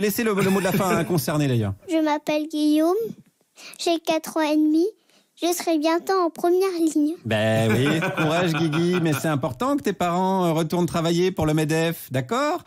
Laissez le, le mot de la fin à un concerné d'ailleurs. Je m'appelle Guillaume, j'ai 4 ans et demi. Je serai bientôt en première ligne. Ben oui, courage Guigui, mais c'est important que tes parents euh, retournent travailler pour le MEDEF, d'accord